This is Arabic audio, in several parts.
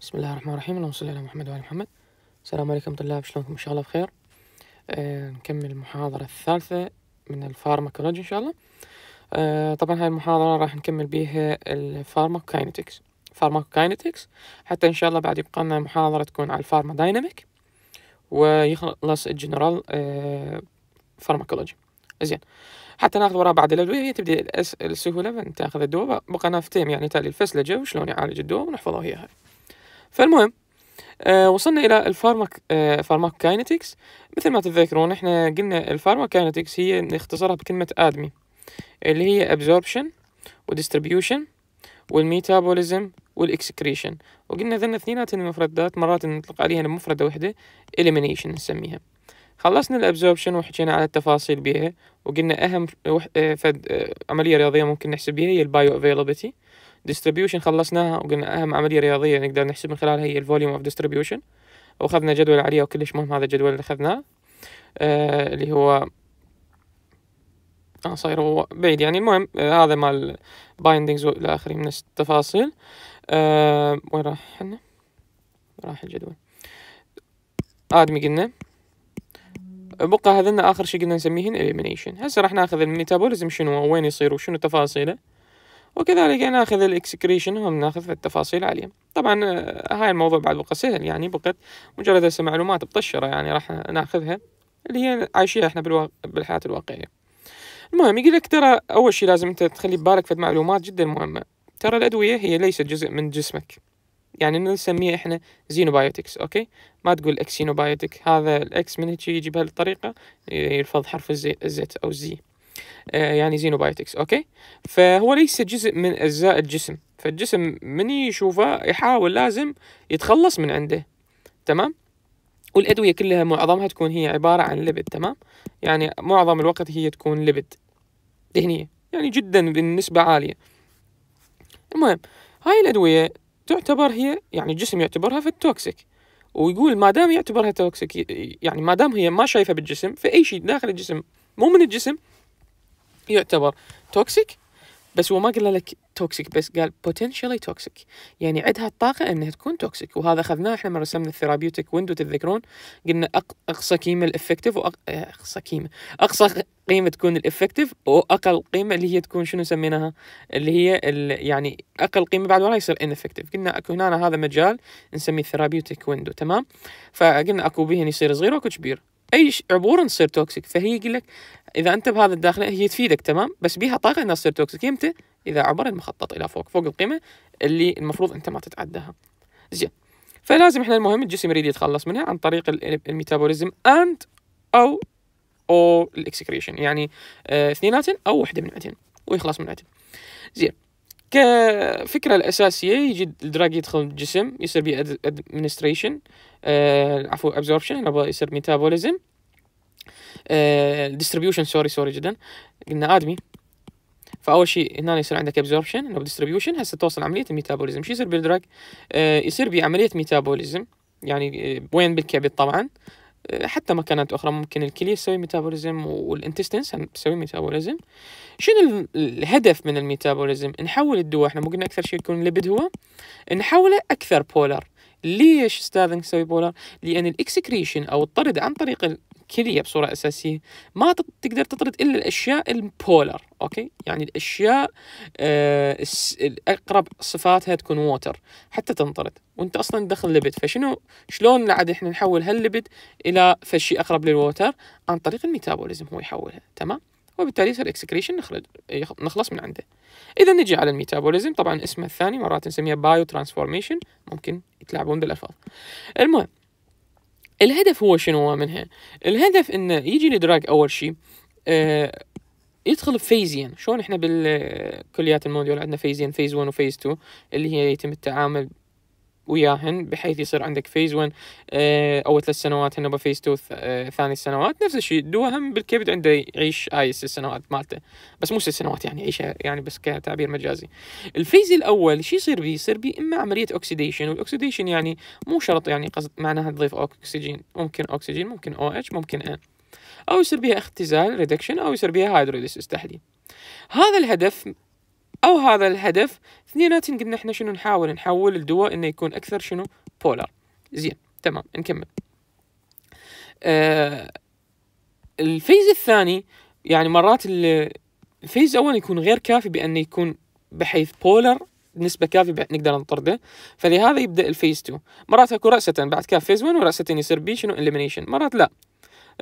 بسم الله الرحمن الرحيم اللهم صل على محمد وعلى محمد السلام عليكم طلاب شلونكم ان شاء الله بخير آه نكمل المحاضرة الثالثة من الفارماكولوجي ان شاء الله آه طبعا هاي المحاضرة راح نكمل بيها الفارماكوكاينتكس فارماكوكاينتكس حتى ان شاء الله بعد يبقى لنا محاضرة تكون على الفارما دايناميك ويخلص الجنرال آه فارماكولوجي زين حتى ناخذ وراء بعد الادويه هي تبدي السهوله تاخذ الدواء بقى نافتين يعني تالي الفسلجه وشلون يعالج الدواء ونحفظه هي هاي فالمهم آه وصلنا الى الفارماك آه كاينتكس مثل ما تتذكرون احنا قلنا كاينتكس هي نختصرها بكلمه ادمي اللي هي absorption وديستريبيوشن والميتابوليزم والاكسكريشن وقلنا ذن اثنيناتهم المفردات مرات نطلق عليها بمفرده واحده elimination نسميها خلصنا الابزوربشن وحكينا على التفاصيل بيها وقلنا اهم آه، فد آه، عمليه رياضيه ممكن نحسب بيها هي البايو افيلابيلتي ديستريبيوشن خلصناها وقلنا أهم عملية رياضية نقدر نحسب من خلالها هي الفوليوم اوف distribution وأخذنا جدول عليها وكلش مهم هذا الجدول اللي أخذناه آه اللي هو آه صاير هو بعيد يعني المهم آه هذا مال بايندينجز والى اخره من التفاصيل آه وين راح احنا راح الجدول ادمي قلنا بقى هذن اخر شيء قلنا نسميهن اليمينيشن هسه راح ناخذ الميتابوليزم شنو وين يصير وشنو تفاصيله وكذلك ناخذ الاكسكريشن هم ناخذ في التفاصيل عليه طبعا آه، هاي الموضوع بعد بقى سهل يعني بقت مجرد هسه معلومات بطشره يعني راح ناخذها اللي هي عايشيها احنا بالواقع بالحياه الواقعيه المهم يقول لك ترى اول شيء لازم انت تخلي ببالك في معلومات جدا مهمه ترى الادويه هي ليست جزء من جسمك يعني نسميها احنا زينوبايوتكس اوكي ما تقول اكسينوبايوتك هذا الاكس من هيك يجي بهالطريقه يلفظ حرف الزيت او الزي آه، يعني زينوبايتكس اوكي فهو ليس جزء من اجزاء الجسم فالجسم من يشوفه يحاول لازم يتخلص من عنده تمام والادويه كلها معظمها تكون هي عباره عن لبد تمام يعني معظم الوقت هي تكون لبد دهنيه يعني جدا بالنسبه عاليه المهم هاي الادويه تعتبر هي يعني الجسم يعتبرها التوكسيك ويقول ما دام يعتبرها توكسيك يعني ما دام هي ما شايفه بالجسم فاي شيء داخل الجسم مو من الجسم يعتبر توكسيك بس هو ما قال لك توكسيك بس قال potentially توكسيك يعني عندها الطاقة انها تكون توكسيك وهذا اخذناه احنا من رسمنا الثيرابيوتيك ويندو تتذكرون قلنا اقصى قيمة الافكتيف واقصى آه، قيمة اقصى قيمة تكون الافكتيف واقل قيمة اللي هي تكون شنو سميناها اللي هي ال يعني اقل قيمة بعد وراها يصير ineffective قلنا اكو هنا هذا مجال نسميه ثيرابيوتيك ويندو تمام فقلنا اكو بهن يصير صغير واكو كبير اي عبور تصير توكسيك فهي يقول لك اذا انت بهذا الداخل هي تفيدك تمام بس بيها طاقه انها تصير توكسيك قيمته اذا عبر المخطط الى فوق فوق القيمه اللي المفروض انت ما تتعداها زين فلازم احنا المهم الجسم يريد يتخلص منها عن طريق الميتابوليزم اند او او الاكسكريشن يعني آه، اثنيناتن او وحده من عندهم ويخلص من عندهم زين كفكره الاساسيه يجي الدراج يدخل الجسم يصير بيه ادمنستريشن آه، عفوا ابزوربشن يصير ميتابوليزم ديستريبيوشن سوري سوري جدا قلنا ادمي فاول شيء هنا يصير عندك ابزوربشن او ديستريبيوشن هسه توصل عمليه الميتابوليزم شو يصير بالدراج آه، يصير بعمليه ميتابوليزم يعني آه، وين بالكبد طبعا آه، حتى مكانات اخرى ممكن الكليه تسوي ميتابوليزم والانتستنس تسوي ميتابوليزم شنو الهدف من الميتابوليزم نحول الدواء احنا مو قلنا اكثر شيء يكون الليبيد هو نحوله اكثر بولار ليش استاذ نسوي بولار لان الاكسكريشن او الطرد عن طريق الكلية بصورة أساسية ما تقدر تطرد إلا الأشياء البولر أوكي يعني الأشياء آه، الأقرب أقرب صفاتها تكون ووتر حتى تنطرد وأنت أصلا دخل لبد فشنو شلون عاد إحنا نحول هاللبد إلى فشي أقرب للووتر عن طريق الميتابوليزم هو يحولها تمام وبالتالي يصير اكسكريشن نخلص من عنده اذا نجي على الميتابوليزم طبعا اسمه الثاني مرات نسميه بايو ترانسفورميشن ممكن يتلاعبون بالالفاظ المهم الهدف هو شنو منها الهدف انه يجي الدراج اول شيء آه يدخل بفيزين شلون احنا بالكليات الموديول عندنا فيزين فيز 1 وفيز 2 اللي هي يتم التعامل وياهن بحيث يصير عندك فيز 1 آه، اول ثلاث سنوات هنا فيز 2 ثاني سنوات نفس الشيء دو هم بالكبد عنده يعيش هاي الست سنوات مالته بس مو ست سنوات يعني يعيشها يعني بس كتعبير مجازي الفيز الاول شو يصير بيه؟ يصير بيه اما عمليه اوكسيديشن والاوكسيديشن يعني مو شرط يعني قصد معناها تضيف اوكسجين ممكن اوكسجين ممكن او اتش ممكن ان او يصير بيها اختزال ريدكشن او يصير بيها هايدروليسيس تحليل هذا الهدف او هذا الهدف اثنيناتهم قلنا احنا شنو نحاول نحول الدواء انه يكون اكثر شنو بولار زين تمام نكمل آه الفيز الثاني يعني مرات الفيز الاول يكون غير كافي بانه يكون بحيث بولر بنسبه كافيه نقدر نطرده فلهذا يبدا الفيز 2 مرات اكو راسه بعد كاف فيز 1 وراسه يصير بي شنو اليمينيشن مرات لا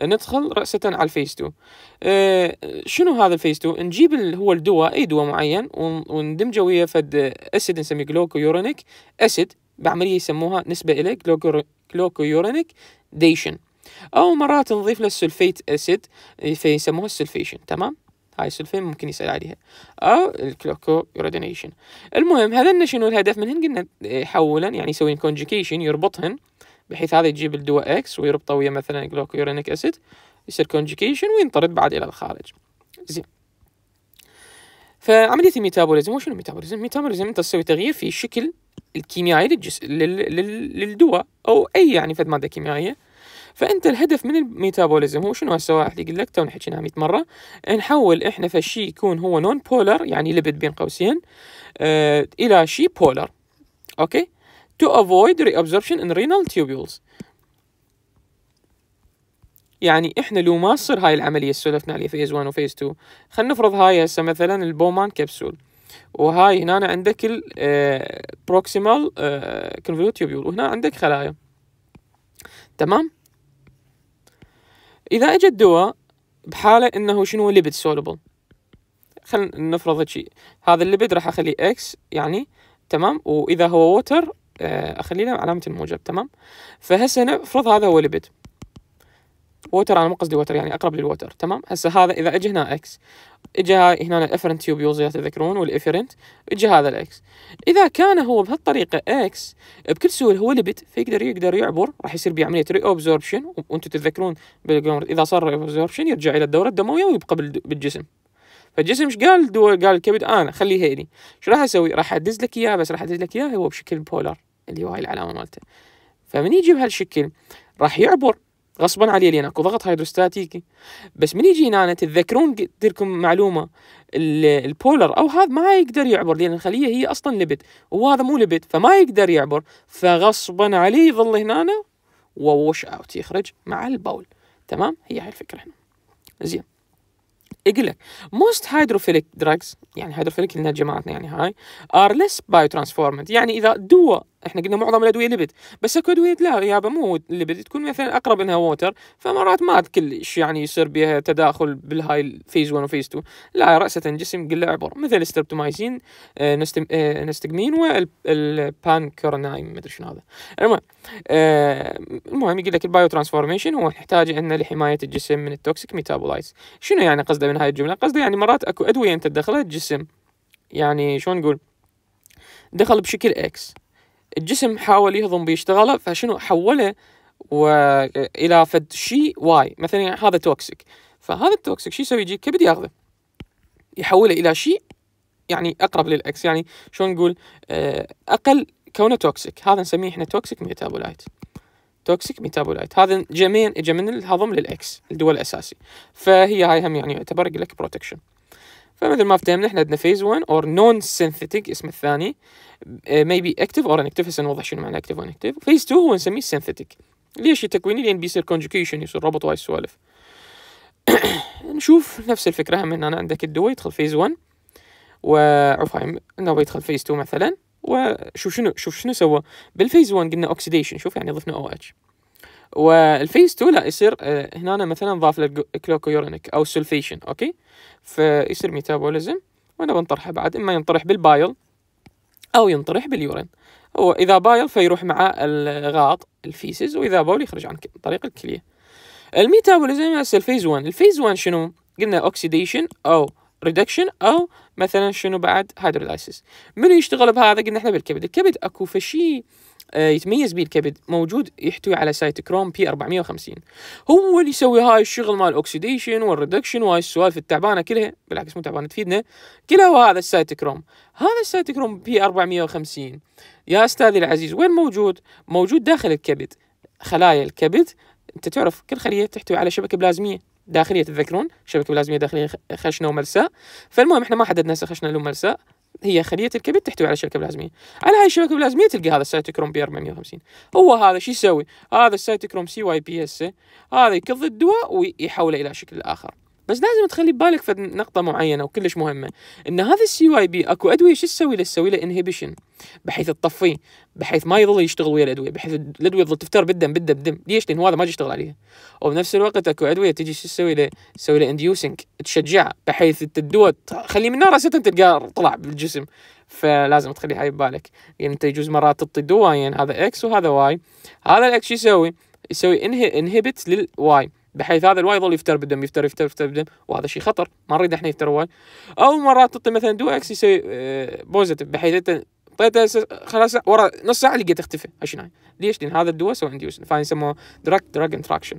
ندخل رأسة على الفيس 2 أه شنو هذا الفيس 2 نجيب هو الدواء اي دواء معين وندمجه ويا فد اسيد نسميه يورينيك اسيد بعملية يسموها نسبة إليه يورينيك ديشن أو مرات نضيف له السلفيت أسيد فيسموها السلفيشن تمام هاي السلفين ممكن يسأل عليها أو يورينيشن المهم هذا شنو الهدف منهن قلنا يحولن آه، يعني يسوين كونجكيشن يربطهن بحيث هذا يجيب الدواء اكس ويربطه ويا مثلا جلوكيورينيك اسيد يصير كونجكيشن وينطرد بعد الى الخارج زين فعمليه الميتابوليزم وشنو الميتابوليزم؟ الميتابوليزم انت تسوي تغيير في شكل الكيميائي للجسم لل... لل... للدواء او اي يعني فد ماده كيميائيه فانت الهدف من الميتابوليزم هو شنو هسه واحد يقول لك تونا حكيناها 100 مره نحول احنا فشي يكون هو نون بولر يعني لبد بين قوسين اه الى شي بولر اوكي to avoid reabsorption in renal tubules يعني احنا لو ما تصير هاي العمليه سولفنا عليها فيز 1 وفيز 2 خلينا نفرض هاي هسه مثلا البومان كبسول وهاي هنا عندك البروكسيمال كونفولوتيوبيول آه، آه، وهنا عندك خلايا تمام اذا اجى الدواء بحاله انه شنو ليبيد سولبل خلينا نفرض شيء هذا الليبيد راح اخليه اكس يعني تمام واذا هو ووتر آه، اخلي له علامه الموجب تمام فهسه هنا افرض هذا هو ليبيد ووتر انا مو قصدي ووتر يعني اقرب للوتر تمام هسه هذا اذا اجى هنا اكس اجى هنا الافرنت تيوب يوز تذكرون والافرنت اجى هذا الاكس اذا كان هو بهالطريقه اكس بكل سهوله هو ليبت فيقدر يقدر يعبر راح يصير بعمليه ري اوبزوربشن وانتم تتذكرون اذا صار ري اوبزوربشن يرجع الى الدوره الدمويه ويبقى بالجسم فالجسم ايش قال قال الكبد انا آه، خليه هيني ايش راح اسوي راح ادز لك اياه بس راح ادز لك اياه هو بشكل بولار اللي هو هاي العلامه مالته فمن يجي بهالشكل راح يعبر غصبا عليه لان اكو ضغط هيدروستاتيكي بس من يجي هنا تتذكرون قلت لكم معلومه البولر او هذا ما يقدر يعبر لان الخليه هي اصلا لبت وهذا مو لبت فما يقدر يعبر فغصبا عليه يظل هنا ووش اوت يخرج مع البول تمام هي هاي الفكره هنا زين يقول لك موست hydrophilic دراجز يعني hydrophilic اللي جماعتنا يعني هاي ار ليس بايو ترانسفورمنت يعني اذا دواء احنا قلنا معظم الادويه ليبيد بس اكو ادويه لا يابا مو ليبيد تكون مثلا اقرب انها ووتر فمرات ما كلش يعني يصير بها تداخل بالهاي فيز 1 وفيز 2 لا راسه جسم قله عبر مثل ستربتومايسين نستجمين والبانكورنايم ما ادري شنو هذا المهم آه، المهم يقول لك البايو ترانسفورميشن هو يحتاج انه لحمايه الجسم من التوكسيك ميتابولايتس شنو يعني قصده من هاي الجمله قصده يعني مرات اكو ادويه انت تدخلها الجسم يعني شلون نقول دخل بشكل اكس الجسم حاول يهضم بيشتغله فشنو حوله و... الى فد شيء واي مثلا يعني هذا توكسيك فهذا التوكسيك شو يسوي يجي كبد ياخذه يحوله الى شيء يعني اقرب للاكس يعني شلون نقول آه، اقل كونه توكسيك هذا نسميه احنا توكسيك ميتابولايت توكسيك ميتابولايت هذا جميع اجى من الهضم للاكس الدواء الاساسي فهي هاي هم يعني يعتبر لك بروتكشن فمثل ما فهمنا احنا عندنا فيز 1 اور نون سينثيتيك اسم الثاني ميبي اكتف اور انكتف هسه نوضح شنو معنى اكتف وانكتف فيز 2 هو نسميه سينثيتيك ليش التكويني لان بيصير كونجكيشن يصير ربط وهاي السوالف نشوف نفس الفكره هم هنا عندك الدو يدخل فيز 1 وعفوا انه يدخل فيز 2 مثلا وشوف شنو شوف شنو سوى بالفيز 1 قلنا اوكسيديشن شوف يعني ضفنا او OH. اتش والفيز 2 لا يصير آه، هنا مثلا ضاف له كلوكويورينيك او سولفيشن اوكي فيصير ميتابوليزم وانا بنطرحه بعد اما ينطرح بالبايل او ينطرح باليورين هو اذا بايل فيروح مع الغاط الفيسز واذا بول يخرج عن طريق الكليه الميتابوليزم هسه الفيز 1 الفيز 1 شنو قلنا اوكسيديشن او ريدكشن او مثلا شنو بعد هيدرولايسيس منو يشتغل بهذا قلنا احنا بالكبد الكبد اكو فشي آه، يتميز به الكبد موجود يحتوي على سايتكروم بي 450 هو اللي يسوي هاي الشغل مال الاوكسيديشن والريدكشن وهاي السوالف التعبانه كلها بالعكس مو تعبانه تفيدنا كلها وهذا السايتكروم هذا السايتكروم بي 450 يا استاذي العزيز وين موجود موجود داخل الكبد خلايا الكبد انت تعرف كل خليه تحتوي على شبكه بلازميه داخليه تتذكرون شبكه بلازميه داخليه خشنه وملساء فالمهم احنا ما حددنا هسه خشنه ولا ملساء هي خلية الكبد تحتوي على شبكة بلازمية على هاي الشبكة البلازمية تلقى هذا السيتوكروم بي 450 هو هذا شو يسوي هذا السيتوكروم سي واي بي اس إيه. هذا يكض الدواء ويحوله إلى شكل آخر بس لازم تخلي ببالك في نقطة معينة وكلش مهمة إن هذا السي واي بي اكو أدوية شو تسوي له؟ تسوي له انهبيشن بحيث تطفيه بحيث ما يظل يشتغل ويا الأدوية بحيث الأدوية تظل تفتر بالدم بالدم بالدم ليش؟ لأن هذا ما يشتغل عليها وبنفس الوقت اكو أدوية تجي شو تسوي له؟ تسوي له انديوسنج تشجعه بحيث الدواء تخليه من نار تلقاه طلع بالجسم فلازم تخلي هاي ببالك يعني انت يجوز مرات تعطي دوايين يعني هذا اكس وهذا واي هذا الاكس شو يسوي؟ يسوي انهبت للواي بحيث هذا الواي يظل يفتر بالدم يفتر يفتر يفتر بالدم وهذا شيء خطر ما نريد احنا يفتر واي او مرات تعطي مثلا دو اكس يسوي آه، بوزيتيف بحيث انت اعطيته خلاص ورا نص ساعه لقيت تختفي هالشي ليش؟ لان هذا الدواء سوى انديوس فهذا يسموه دراج دراج انتراكشن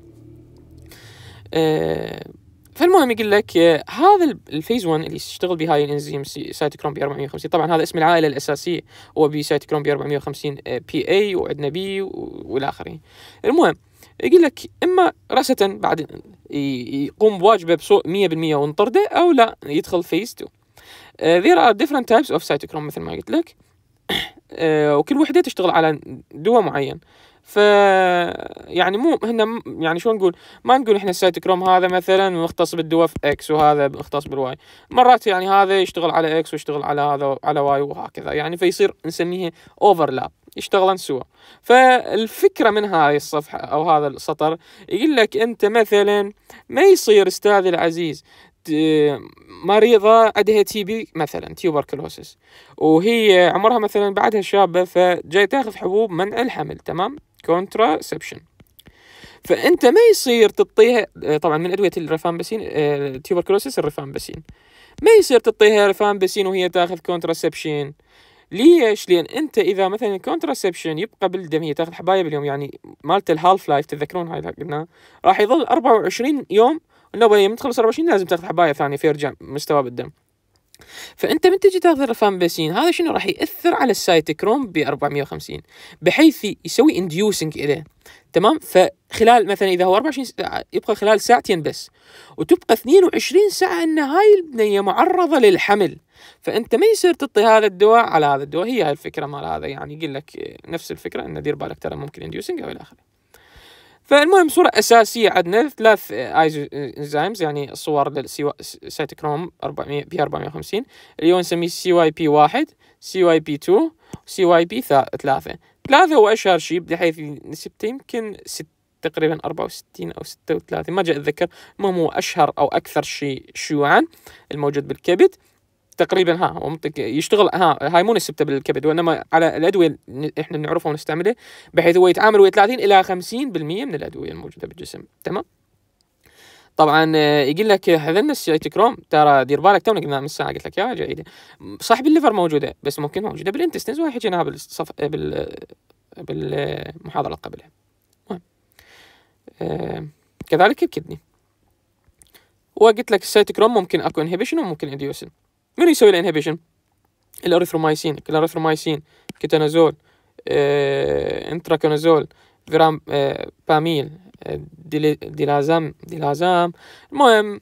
فالمهم يقول لك آه، هذا الفيز 1 اللي يشتغل به هاي الانزيم سايتوكروم بي 450 طبعا هذا اسم العائله الاساسيه هو بي سايتوكروم بي 450 بي اي وعندنا بي والى اخره المهم يقول لك اما راسة بعد يقوم بواجبه بسوء 100% ونطرده او لا يدخل فيز 2 uh, there are different types of cytochrome مثل ما قلت لك آه، وكل وحده تشتغل على دواء معين ف يعني مو هنا يعني شو نقول ما نقول احنا كروم هذا مثلا مختص بالدواء في اكس وهذا مختص بالواي مرات يعني هذا يشتغل على اكس ويشتغل على هذا على واي وهكذا يعني فيصير نسميها اوفرلاب يشتغلن سوا فالفكرة من هاي الصفحة أو هذا السطر يقول لك أنت مثلا ما يصير أستاذي العزيز مريضة عندها تيبي مثلا تيوبركلوسس وهي عمرها مثلا بعدها شابة فجاي تاخذ حبوب منع الحمل تمام كونتراسبشن فانت ما يصير تعطيها طبعا من ادويه الرفامبسين تيوبركلوسس آه، الرفامبسين ما يصير تعطيها رفامبسين وهي تاخذ كونتراسبشن ليش؟ لان انت اذا مثلا الكونتراسبشن يبقى بالدم هي تاخذ حبايب اليوم يعني مالته الهالف لايف تتذكرون هاي قلنا راح يظل 24 يوم والنوبل من تخلص 24 لازم تاخذ حبايه ثانيه فيرجع مستوى بالدم فانت من تجي تاخذ الرفامبسين هذا شنو راح ياثر على السايتكروم ب 450 بحيث يسوي انديوسنج اليه تمام فخلال مثلا اذا هو 24 ساعه يبقى خلال ساعتين بس وتبقى 22 ساعه ان هاي البنيه معرضه للحمل فانت ما يصير تعطي هذا الدواء على هذا الدواء هي هاي الفكره مال هذا يعني يقول لك نفس الفكره ان دير بالك ترى ممكن انديوسنج او الى اخره فالمهم صورة أساسية عندنا ثلاث ايزو انزيمز يعني صور للسيتكروم 400 بي 450 اليوم نسميه سي واي بي واحد سي واي بي 2 سي واي بي ثلاثة ثلاثة هو أشهر شيء بحيث نسبته يمكن ست تقريبا 64 او 36 ما جاء اتذكر المهم هو اشهر او اكثر شيء شيوعا الموجود بالكبد تقريبا ها يشتغل ها هاي مو نسبته بالكبد وانما على الادويه اللي احنا نعرفها ونستعملها بحيث هو يتعامل ويا 30 الى 50% من الادويه الموجوده بالجسم تمام طبعا آه، يقول لك هذن السيتوكروم ترى دير بالك تونا قلنا من الساعه قلت لك يا جيده صاحب الليفر موجوده بس ممكن موجوده بالانتستنز وهي حكيناها بالصف بال بالمحاضره قبلها أه... كذلك الكدني وقلت لك السيتوكروم ممكن اكو انهبيشن وممكن انديوسن من يسوي الانهبيشن الاريثرومايسين الاريثرومايسين كيتانازول آه، انتراكونازول فيرام آه، باميل آه، ديلازام ديلازام المهم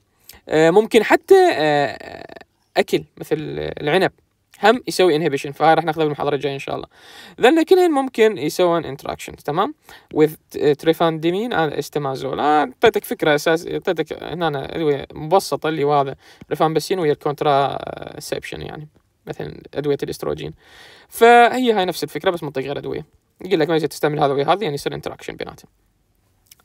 آه، ممكن حتى آه، اكل مثل العنب هم يسوي انهبيشن فهاي راح ناخذها بالمحاضره الجايه ان شاء الله لان كلهن ممكن يسوون انتراكشنز تمام وذ تريفاندمين اند استمازول اعطيتك فكره اساس اعطيتك هنا ادويه مبسطه اللي هو هذا ريفامبسين ويا الكونترا سيبشن يعني مثلا ادويه الاستروجين فهي هاي نفس الفكره بس منطق غير ادويه يقول لك ما تستعمل هذا ويا هذا يعني يصير انتراكشن بيناتهم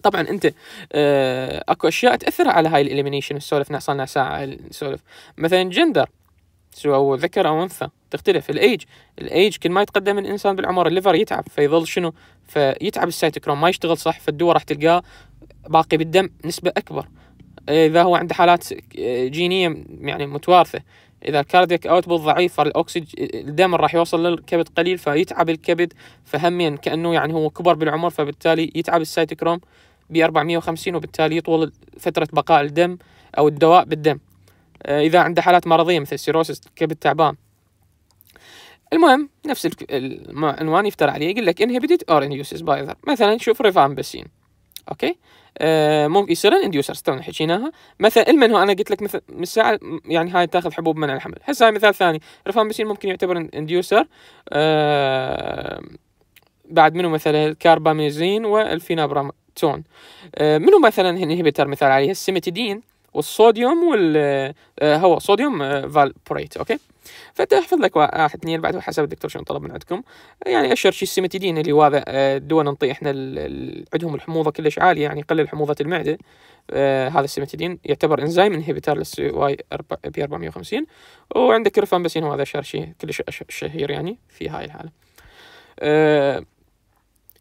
طبعا انت آه، اكو اشياء تاثر على هاي الاليمينيشن السولف احنا ساعه السولف مثلا جندر سواء هو ذكر أو أنثى تختلف الإيج الإيج كل ما يتقدم الإنسان بالعمر الليفر يتعب فيظل شنو فيتعب السيتوكروم ما يشتغل صح فالدواء راح تلقاه باقي بالدم نسبة أكبر إذا هو عنده حالات آه، جينية يعني متوارثة اذا اوت بوت ضعيف فالاكسجين الدم راح يوصل للكبد قليل فيتعب الكبد فهمين يعني كانه يعني هو كبر بالعمر فبالتالي يتعب السيتوكروم ب 450 وبالتالي يطول فتره بقاء الدم او الدواء بالدم آه، إذا عنده حالات مرضية مثل سيروسس كبد تعبان المهم نفس العنوان يفتر عليه يقول لك انهبيتد اور induces باي مثلا شوف ريفامبسين اوكي آه، ممكن يصير انديوسر تونا حكيناها مثلا المن هو انا قلت لك مثل من الساعه يعني هاي تاخذ حبوب منع الحمل هسه هاي مثال ثاني ريفامبسين ممكن يعتبر انديوسر آه، بعد منه مثلا الكارباميزين والفينابرامتون منو مثلا انهبيتر مثال عليه السيمتيدين والصوديوم والهواء آه، صوديوم آه، فالبوريت اوكي فتحفظ لك واحد اثنين بعد حسب الدكتور شنو طلب من عندكم يعني اشهر شيء السيمتيدين اللي هو آه، هذا دول نطي احنا عندهم الحموضه كلش عاليه يعني يقلل حموضه المعده آه هذا السيمتيدين يعتبر انزيم انهبيتر للسي واي بي 450 وعندك رفامبسين هو هذا اشهر شيء كلش شهير يعني في هاي الحاله آه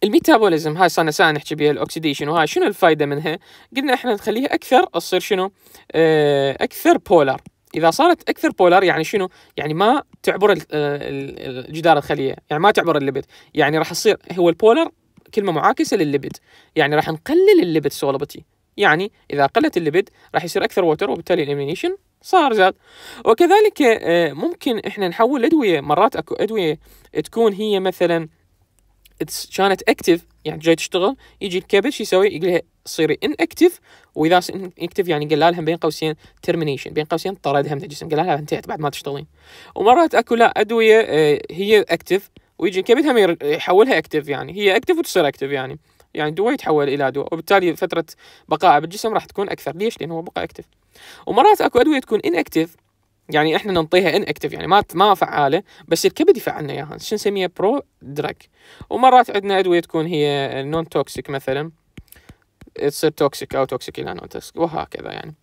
الميتابوليزم هاي صرنا ساعه نحكي بها الاوكسيديشن وهاي شنو الفائده منها؟ قلنا احنا نخليها اكثر تصير شنو؟ آه، اكثر بولار اذا صارت اكثر بولار يعني شنو؟ يعني ما تعبر آه، الجدار الخليه، يعني ما تعبر الليبت، يعني راح تصير هو البولار كلمه معاكسه للليبت، يعني راح نقلل الليبت سولبتي، يعني اذا قلت الليبت راح يصير اكثر ووتر وبالتالي الامينيشن صار زاد وكذلك آه، ممكن احنا نحول ادويه مرات اكو ادويه تكون هي مثلا اتس كانت اكتف يعني جاي تشتغل يجي شو يسوي يقول لها صيري ان اكتف واذا ان اكتف يعني قال لها بين قوسين ترمينيشن بين قوسين طردها من الجسم قال لها انتهت بعد ما تشتغلين ومرات اكو لا ادويه آه، هي اكتف ويجي الكبد هم يحولها اكتف يعني هي اكتف وتصير اكتف يعني يعني دواء يتحول الى دواء وبالتالي فتره بقائه بالجسم راح تكون اكثر ليش؟ لانه هو بقى اكتف ومرات اكو ادويه تكون ان اكتف يعني احنا ننطيها ان اكتف يعني ما ما فعاله بس الكبد يفعلنا اياها شو نسميها برو دراج ومرات عندنا ادويه تكون هي نون توكسيك مثلا تصير توكسيك او توكسيك الى نون توكسيك وهكذا يعني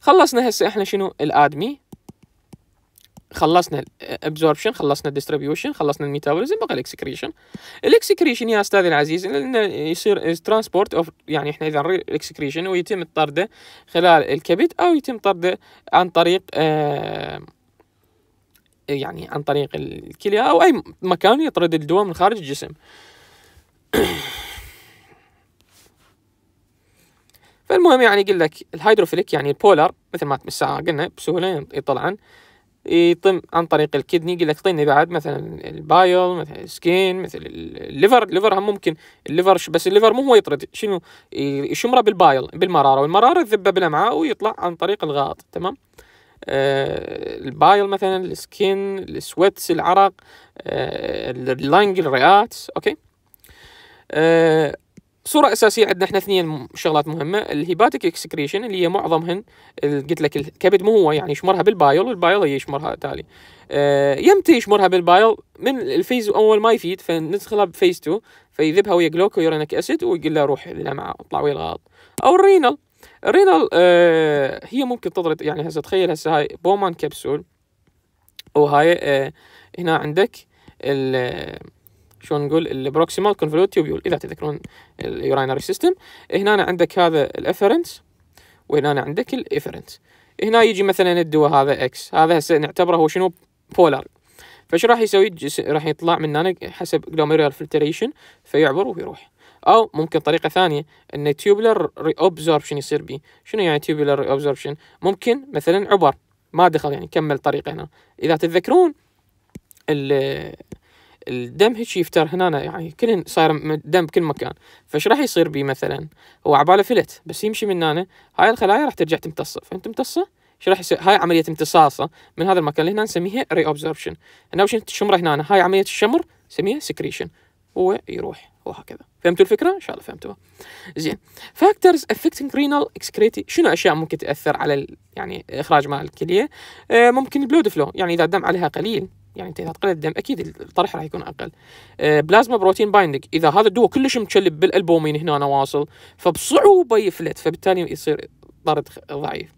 خلصنا هسه احنا شنو الادمي خلصنا الابزوربشن خلصنا الديستريبيوشن خلصنا الميتابوليزم بقى الاكسكريشن الاكسكريشن يا استاذي العزيز انه يصير ترانسبورت اوف يعني احنا اذا الاكسكريشن ويتم طرده خلال الكبد او يتم طرده عن طريق آه، يعني عن طريق الكليه او اي مكان يطرد الدواء من خارج الجسم فالمهم يعني يقول لك الهيدروفيليك يعني البولار مثل ما قلنا بسهوله يطلعن يطم عن طريق الكدني يقول لك طيني بعد مثلا البايل مثلا السكين مثل الليفر الليفر هم ممكن الليفر بس الليفر مو هو يطرد شنو يشمره بالبايل بالمراره والمراره تذبه بالامعاء ويطلع عن طريق الغاط تمام آه البايل مثلا السكين السويتس العرق آه اللانج الرئات اوكي آه بصوره اساسيه عندنا احنا اثنين شغلات مهمه الهيباتيك اكسكريشن اللي هي معظمهن قلت لك الكبد مو هو يعني يشمرها بالبايل والبايل هي يشمرها تالي أه يمتى يشمرها بالبايل من الفيز اول ما يفيد فندخلها بفيز 2 فيذبها ويا جلوكويورينيك اسيد ويقول له روح للامعاء اطلع ويا الغاض او الرينال الرينال أه هي ممكن تضرب يعني هسه تخيل هسه هاي بومان كبسول وهاي أه هنا عندك ال شو نقول البروكسيمال كونفلوت تيوبيول اذا تذكرون اليوراينري سيستم هنا عندك هذا الافرنس وهنا عندك الافرنس هنا يجي مثلا الدواء هذا اكس هذا هسه نعتبره هو شنو بولار فش راح يسوي راح يطلع من هنا حسب glomerular filtration فيعبر ويروح او ممكن طريقه ثانيه ان تيوبلر ري اوبزوربشن يصير بيه شنو يعني تيوبلر ري اوبزوربشن ممكن مثلا عبر ما دخل يعني كمل طريقه هنا اذا تتذكرون الدم هيك يفتر هنا يعني كل صاير دم بكل مكان فايش راح يصير بيه مثلا هو عباله فلت بس يمشي من هنا هاي الخلايا راح ترجع تمتصه فانت متصه ايش راح يصير هاي عمليه امتصاصه من هذا المكان اللي هنا نسميها ري اوبزربشن هنا وش تشمره هنا هاي عمليه الشمر نسميها سكريشن هو يروح وهكذا فهمتوا الفكره ان شاء الله فهمتوها زين فاكتورز افكتنج رينال اكسكريتي شنو اشياء ممكن تاثر على يعني اخراج مال الكليه آه، ممكن البلود فلو يعني اذا الدم عليها قليل يعني انت اذا تقلل الدم اكيد الطرح راح يكون اقل آه، بلازما بروتين بايندنج اذا هذا الدواء كلش متشلب بالالبومين هنا انا واصل فبصعوبه يفلت فبالتالي يصير طرد ضعيف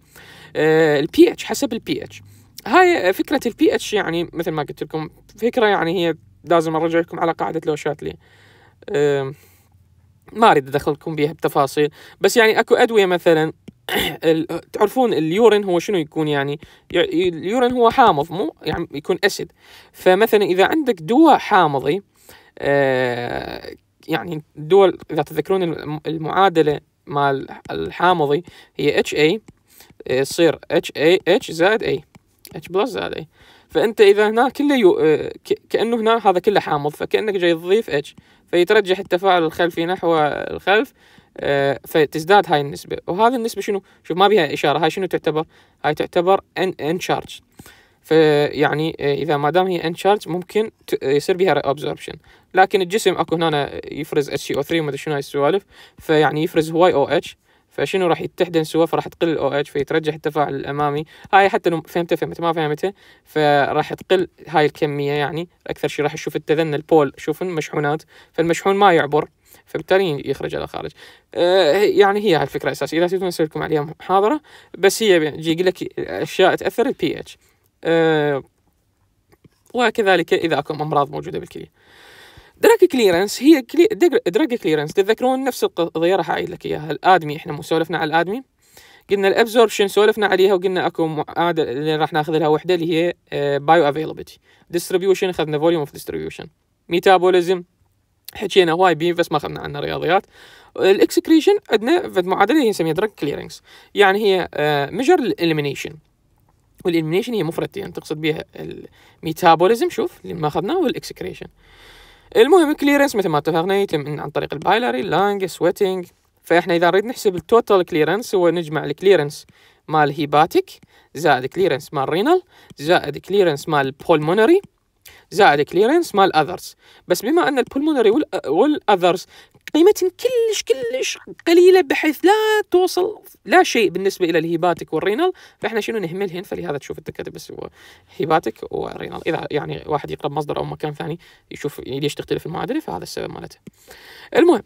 آه، البي اتش حسب البي اتش هاي فكره البي اتش يعني مثل ما قلت لكم فكره يعني هي لازم ارجع لكم على قاعده لو شاتلي ما اريد ادخلكم بها بتفاصيل بس يعني اكو ادويه مثلا تعرفون اليورين هو شنو يكون يعني اليورين هو حامض مو يعني يكون اسيد فمثلا اذا عندك دواء حامضي آه، يعني الدول اذا تذكرون المعادله مال الحامضي هي اتش اي يصير اتش اي اتش زائد اي اتش بلس زائد اي فانت اذا هنا كله يو... آه، كانه هنا هذا كله حامض فكانك جاي تضيف اتش فيترجح التفاعل الخلفي نحو الخلف آه، فتزداد هاي النسبة وهذه النسبة شنو شوف ما بيها إشارة هاي شنو تعتبر هاي تعتبر ان ان شارج فيعني اذا ما دام هي ان شارج ممكن آه، يصير بها ابزوربشن لكن الجسم اكو هنا يفرز اتش او 3 وما ادري شنو هاي السوالف فيعني يفرز هواي او اتش فشنو راح يتحدن سوا فراح تقل الاو اتش فيترجح التفاعل الامامي هاي حتى لو فهمتها فهمت ما فهمتها فراح تقل هاي الكميه يعني اكثر شيء راح يشوف التذن البول شوفن مشحونات فالمشحون ما يعبر فبالتالي يخرج الى الخارج آه يعني هي الفكره الاساسيه اذا تبون اسوي لكم عليها محاضره بس هي يجي يقول لك اشياء تاثر البي اتش آه وكذلك اذا اكو امراض موجوده بالكليه دراج كليرنس هي كلي... دراج كليرنس تتذكرون نفس القضيه راح اعيد لك اياها الادمي احنا سولفنا على الادمي قلنا الابزوربشن سولفنا عليها وقلنا اكو معادله اللي راح ناخذ لها وحده اللي هي بايو افيلابيلتي ديستريبيوشن اخذنا فوليوم اوف ديستريبيوشن ميتابوليزم حكينا هواي بيه بس ما اخذنا عنها رياضيات الاكسكريشن عندنا فد معادله هي نسميها درج كليرنس يعني هي مجر الاليمينيشن والاليمينيشن هي مفردتين يعني تقصد بها الميتابوليزم شوف اللي ما اخذناه والاكسكريشن المهم كليرنس مثل ما اتفقنا يتم عن طريق البايلاري لانج سويتنج فاحنا اذا نريد نحسب التوتال كليرنس هو نجمع الكليرنس مال هيباتيك زائد كليرنس مال رينال زائد كليرنس مال بولمونري زائد كليرنس مال اذرز بس بما ان البولمونري والاذرز قيمتهم كلش كلش قليله بحيث لا توصل لا شيء بالنسبه الى الهيباتيك والرينال فاحنا شنو نهملهن فلهذا تشوف انت كاتب بس هو هيباتيك ورينال اذا يعني واحد يقرب مصدر او مكان ثاني يشوف ليش تختلف المعادله فهذا السبب مالته المهم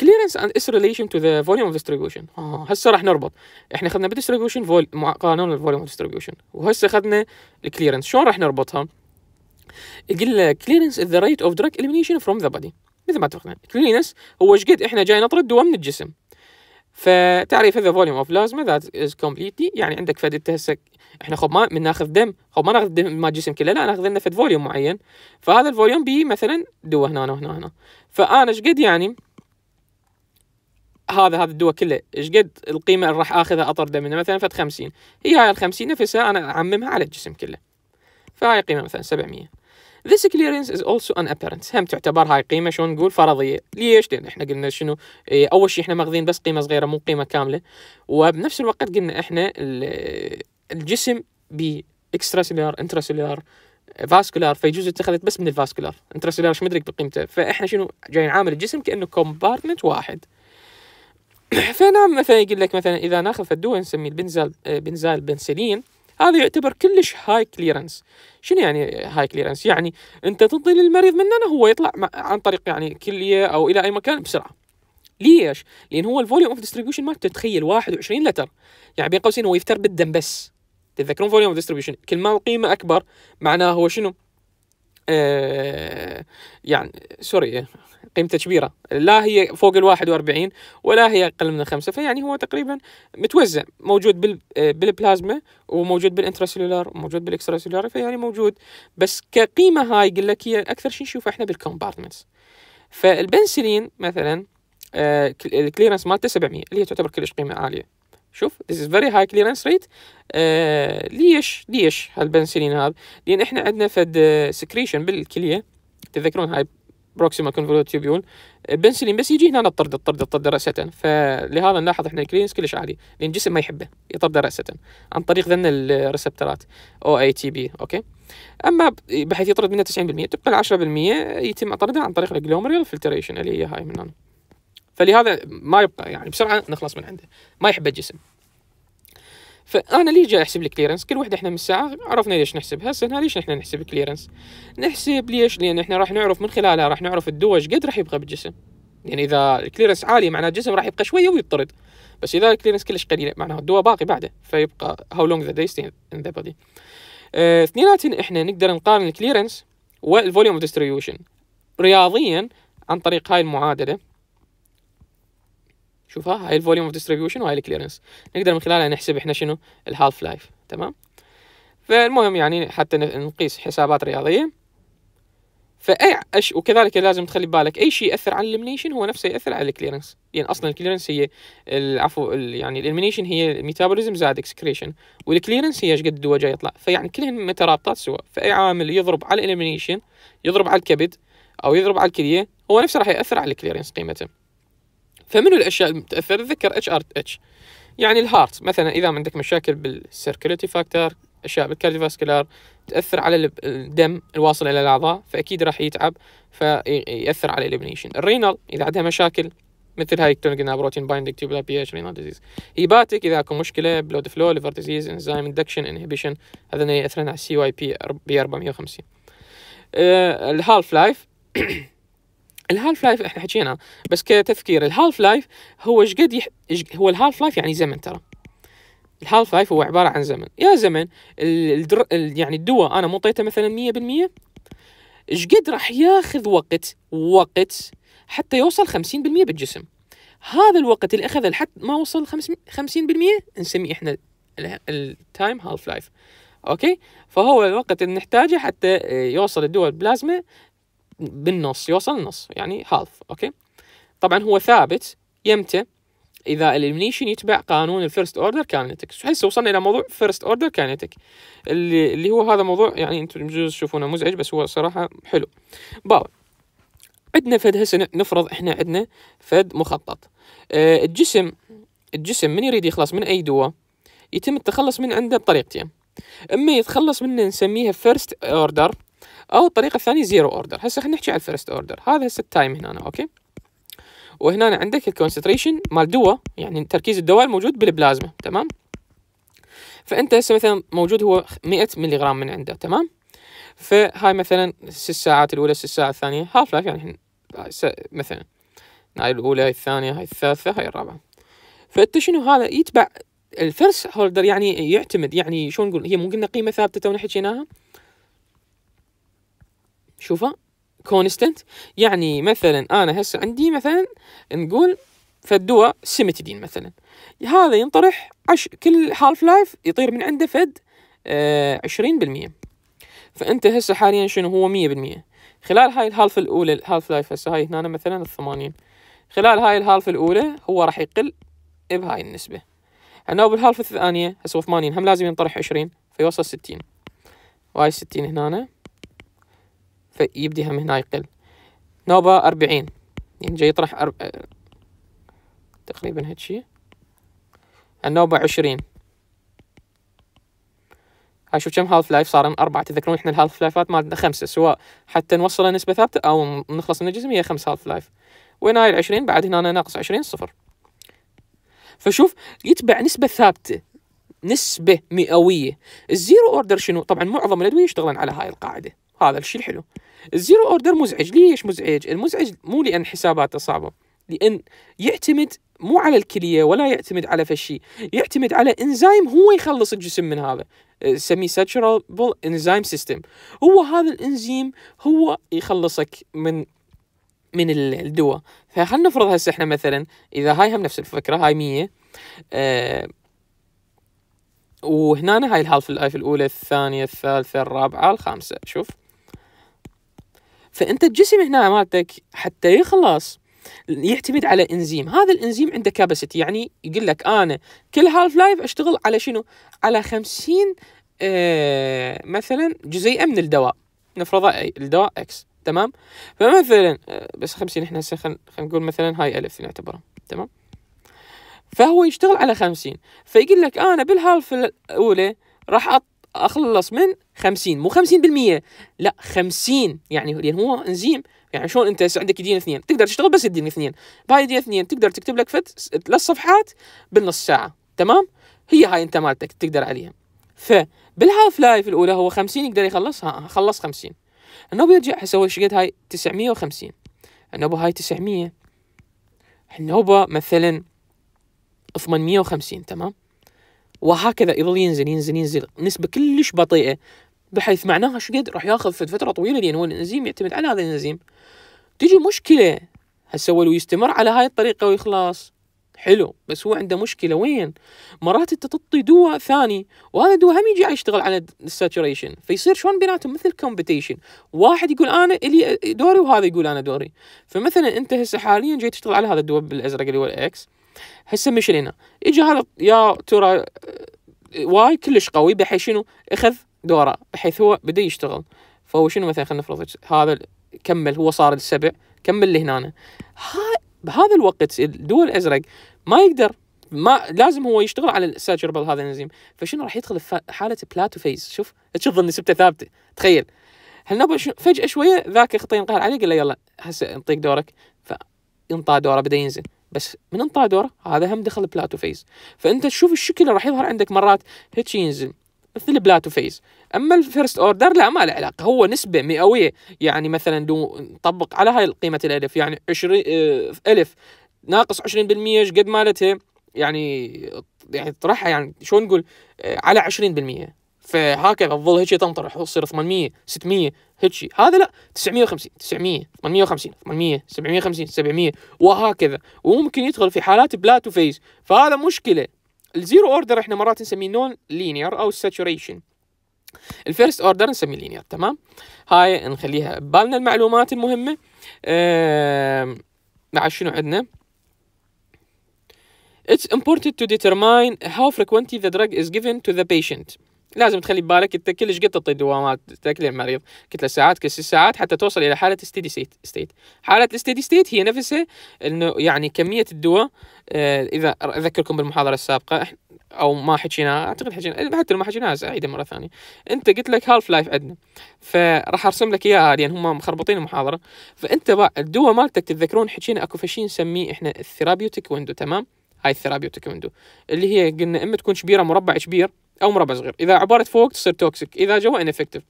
كليرنس اند its relation to the volume of distribution آه هسه راح نربط احنا اخذنا بالديستريبيوشن فول... قانون الفوليوم اوف ديستريبيوشن وهسه اخذنا الكليرنس شلون راح نربطها يقول كليرنس كلينس ذا ريت اوف دراج اليمينيشن فروم ذا بادي مثل ما اتفقنا كليرنس هو ايش قد احنا جاي نطرد دواء من الجسم فتعريف هذا فوليوم اوف بلازما ذات از كومبليتلي يعني عندك فد هسه احنا خب ما من ناخذ دم خب ما ناخذ دم مال الجسم كله لا ناخذ لنا فد فوليوم معين فهذا الفوليوم بي مثلا دواء هنا وهنا هنا فانا ايش قد يعني هذا هذا الدواء كله ايش قد القيمه اللي راح اخذها اطرده منه مثلا فد 50 هي هاي ال 50 نفسها انا اعممها على الجسم كله فهاي قيمه مثلا 700 This clearance is also an appearance هم تعتبر هاي قيمة شو نقول فرضية ليش لأن احنا قلنا شنو ايه أول شيء احنا ماخذين بس قيمة صغيرة مو قيمة كاملة وبنفس الوقت قلنا احنا الجسم سيلار extracellular intracellular فاسكولار فيجوز اتخذت بس من الفاسكولار سيلار شو مدرك بقيمته فاحنا شنو جاي نعامل الجسم كانه كومبارتمنت واحد فنعم مثلا يقول لك مثلا اذا ناخذ فدوه نسميه البنزال آه، بنزال بنسلين هذا يعتبر كلش هاي كليرنس شنو يعني هاي كليرنس يعني انت تنطي للمريض مننا هو يطلع عن طريق يعني كليه او الى اي مكان بسرعه ليش؟ لان هو الفوليوم اوف ديستريبيوشن ما تتخيل 21 لتر يعني بين قوسين هو يفتر بالدم بس تتذكرون فوليوم اوف ديستريبيوشن كل ما القيمه اكبر معناه هو شنو؟ آه، يعني سوري قيمته كبيرة لا هي فوق ال 41 ولا هي أقل من الخمسة فيعني هو تقريبا متوزع موجود آه، بالبلازما وموجود بالانتراسيلولار وموجود بالاكستراسيلولار فيعني موجود بس كقيمة هاي يقول لك هي أكثر شيء نشوفه احنا بالكومبارتمنتس فالبنسلين مثلا آه، الكليرنس مالته 700 اللي هي تعتبر كلش قيمة عالية شوف this is very high clearance rate آه ليش ليش هالبنسلين هذا لان احنا عندنا فد سكريشن آه، بالكليه تتذكرون هاي بروكسيما كونفولوت تيوبيول البنسلين بس يجي هنا الطرد الطرد الطرد راسه فلهذا نلاحظ احنا الكلينس كلش عالي لان الجسم ما يحبه يطرد راسه عن طريق ذن الريسبترات او اي تي بي اوكي اما بحيث يطرد منه 90% تبقى 10% يتم طرده عن طريق الجلومريال فلتريشن اللي هي هاي من هنا فلهذا ما يبقى يعني بسرعه نخلص من عنده ما يحبه الجسم فانا ليش جاي احسب الكليرنس كل وحده احنا من الساعه عرفنا ليش نحسبها هسه هنا ليش احنا نحسب الكليرنس نحسب ليش لان احنا راح نعرف من خلالها راح نعرف الدواء ايش قد راح يبقى بالجسم يعني اذا الكليرنس عالي معناه الجسم راح يبقى شويه ويضطرد بس اذا الكليرنس كلش قليله معناه الدواء باقي بعده فيبقى هاو لونج ذا داي ان ذا بودي اثنيناتهم احنا نقدر نقارن الكليرنس والفوليوم ديستريبيوشن رياضيا عن طريق هاي المعادله شوفها هاي الفوليوم اوف ديستريبيوشن وهاي الكليرنس نقدر من خلالها نحسب احنا شنو الهالف لايف تمام فالمهم يعني حتى نقيس حسابات رياضيه فاي أش وكذلك لازم تخلي ببالك اي شيء ياثر على الاليمينيشن هو نفسه ياثر على الكليرنس يعني اصلا الكليرنس هي العفو يعني الاليمينيشن هي الميتابوليزم زائد اكسكريشن والكليرنس هي ايش قد الدواء جاي يطلع فيعني كلهن مترابطات سوا فاي عامل يضرب على الاليمينيشن يضرب على الكبد او يضرب على الكليه هو نفسه راح ياثر على الكليرنس قيمته فمنو الاشياء المتاثره ذكر اتش ار اتش يعني الهارت مثلا اذا عندك مشاكل بالسيركوليتي فاكتور اشياء بالكارديوفاسكولار تاثر على الدم الواصل الى الاعضاء فاكيد راح يتعب فياثر على الابنيشن الرينال اذا عندها مشاكل مثل هاي قلنا بروتين بايندينج تيوبولار بي اتش رينال ديزيز هيباتيك اذا اكو مشكله بلود فلو ليفر ديزيز انزيم اندكشن انهبيشن هذا ياثرن على السي واي بي بي 450 الهالف لايف الهالف لايف احنا حكينا بس كتفكير الهالف لايف هو ايش قد يح... هو الهالف لايف يعني زمن ترى الهالف لايف هو عباره عن زمن يا زمن الدر... يعني الدواء انا مطيته مثلا 100% ايش قد راح ياخذ وقت وقت حتى يوصل 50% بالجسم هذا الوقت اللي اخذه لحد ما وصل 50% نسميه احنا التايم هالف لايف اوكي فهو الوقت اللي نحتاجه حتى يوصل الدواء البلازما بالنص يوصل النص يعني هالف اوكي طبعا هو ثابت يمتى اذا الالمنيشن يتبع قانون الفيرست اوردر كاينتك هسه وصلنا الى موضوع فيرست اوردر كاينتك اللي اللي هو هذا موضوع يعني انتم بجوز تشوفونه مزعج بس هو صراحه حلو باو عندنا فد هسه نفرض احنا عندنا فد مخطط أه الجسم الجسم من يريد يخلص من اي دواء يتم التخلص من عنده بطريقتين اما يتخلص منه نسميها فيرست اوردر او الطريقه الثانيه زيرو اوردر هسه خلينا نحكي على الفيرست اوردر هذا هسه التايم هنا اوكي وهنا عندك الكونسنتريشن مال دواء يعني تركيز الدواء الموجود بالبلازما تمام فانت هسه مثلا موجود هو 100 ملغ من عنده تمام فهاي مثلا ست ساعات الاولى ست ساعات الثانيه هاف لايف يعني مثلا هاي الاولى هاي الثانيه هاي الثالثه هاي الرابعه فانت شنو هذا يتبع الفيرست هولدر يعني يعتمد يعني شلون نقول هي مو قلنا قيمه ثابته تونا حكيناها شوفوا كونستنت يعني مثلا انا هسه عندي مثلا نقول فدوها سيمتيدين مثلا هذا ينطرح عش كل هالف لايف يطير من عنده فد آه، عشرين بالمية فانت هسه حاليا شنو هو مية بالمية خلال هاي الهالف الاولى الهالف لايف هسه هاي هنا مثلا الثمانين خلال هاي الهالف الاولى هو راح يقل بهاي النسبة هنا بالهالف الثانية هسه ثمانين هم لازم ينطرح عشرين فيوصل ستين وهاي ستين هنا فيبدي هم هنا يقل نوبة أربعين يعني جاي يطرح أرب... تقريبا هادشي النوبة عشرين هاي شوف كم هالف لايف صار أربعة تذكرون إحنا الهالف لايفات مالتنا خمسة سواء حتى نوصل نسبة ثابتة أو نخلص من الجسم هي خمس هالف لايف وين هاي العشرين بعد هنا أنا ناقص عشرين صفر فشوف يتبع نسبة ثابتة نسبة مئوية الزيرو أوردر شنو؟ طبعا معظم الأدوية يشتغلن على هاي القاعدة هذا الشيء الحلو الزيرو اوردر مزعج ليش مزعج المزعج مو لان حساباته صعبه لان يعتمد مو على الكليه ولا يعتمد على فشي يعتمد على انزيم هو يخلص الجسم من هذا نسميه ساتشرابل انزيم سيستم هو هذا الانزيم هو يخلصك من من الدواء فخلنا نفرض هسه احنا مثلا اذا هاي هم نفس الفكره هاي 100 أه وهنا هاي الهالف الايف الاولى الثانيه الثالثه الرابعه الخامسه شوف فانت الجسم هنا مالتك حتى يخلص يعتمد على انزيم هذا الانزيم عنده كاباسيتي يعني يقول لك انا كل هالف لايف اشتغل على شنو على 50 آه مثلا جزيئه من الدواء نفرض الدواء اكس تمام فمثلا آه بس 50 احنا هسه خلينا نقول مثلا هاي الف نعتبرها تمام فهو يشتغل على 50 فيقول لك انا بالهالف الاولى راح اخلص من 50 مو 50% لا 50 يعني لان هو انزيم يعني شلون انت عندك يدين اثنين تقدر تشتغل بس يدين اثنين بهاي يدين اثنين تقدر تكتب لك فت ثلاث صفحات بالنص ساعه تمام هي هاي انت مالتك تقدر عليها فبالهاف لايف الاولى هو 50 يقدر يخلصها آه، خلص 50 النوبه يرجع هسه هو شقد هاي 950 النوبه هاي 900 النوبه مثلا 850 تمام وهكذا يظل ينزل ينزل ينزل نسبة كلش بطيئة بحيث معناها شقد راح ياخذ في فترة طويلة لأن هو الإنزيم يعتمد على هذا الإنزيم تجي مشكلة هسه ولو يستمر على هاي الطريقة ويخلص حلو بس هو عنده مشكلة وين مرات انت تعطي دواء ثاني وهذا الدواء هم يجي يشتغل على الساتوريشن فيصير شلون بيناتهم مثل كومبيتيشن واحد يقول انا الي دوري وهذا يقول انا دوري فمثلا انت هسه حاليا جاي تشتغل على هذا الدواء بالازرق اللي هو الاكس هسه مشينا هنا اجى هذا يا ترى واي كلش قوي بحيث شنو اخذ دوره بحيث هو بدا يشتغل فهو شنو مثلا خلينا نفرض هذا كمل هو صار السبع كمل لهنا بهذا الوقت الدول الازرق ما يقدر ما لازم هو يشتغل على الساتشربل هذا النزيم فشنو راح يدخل في حاله بلاتو فيز شوف تشوف نسبته ثابته تخيل هالنبع فجاه شويه ذاك خطين قهر عليه قال له يلا هسه انطيك دورك فانطى دوره بدا ينزل بس من انطادور هذا هم دخل بلاتو فيز فانت تشوف الشكل اللي راح يظهر عندك مرات هيك ينزل مثل بلاتو فيز اما الفيرست اوردر لا ما له علاقه هو نسبه مئويه يعني مثلا لو نطبق على هاي قيمه الالف يعني 20 آه، الف ناقص 20% ايش قد مالتها يعني يعني طرحها يعني شو نقول آه، على 20% فهكذا تظل هيك تنطرح تصير 800 600 هيك هذا لا 950 900 850 800 750 700 وهكذا وممكن يدخل في حالات بلاتو فيز فهذا مشكله الزيرو اوردر احنا مرات نسميه نون لينير او ساتوريشن الفيرست اوردر نسميه لينير تمام هاي نخليها ببالنا المعلومات المهمه أه... شنو عندنا It's important to determine how frequently the drug is given to the patient. لازم تخلي ببالك انت كلش قد تعطي دوامات تاكلي يعني المريض كل ساعات كل ساعات حتى توصل الى حاله ستيدي ستيت حاله الستيدي ستيت هي نفسها انه يعني كميه الدواء آه، اذا اذكركم بالمحاضره السابقه او ما حكيناها اعتقد حكينا حتى لو ما حكيناها اعيد مره ثانيه انت قلت لك هالف لايف عندنا فراح ارسم لك اياها لان يعني هم مخربطين المحاضره فانت بقى الدواء مالتك تتذكرون حكينا اكو فشي نسميه احنا الثيرابيوتيك ويندو تمام هاي الثيرابيوتيك ويندو اللي هي قلنا اما تكون كبيره مربع كبير او مربع صغير اذا عبرت فوق تصير توكسيك اذا جوا انفكتيف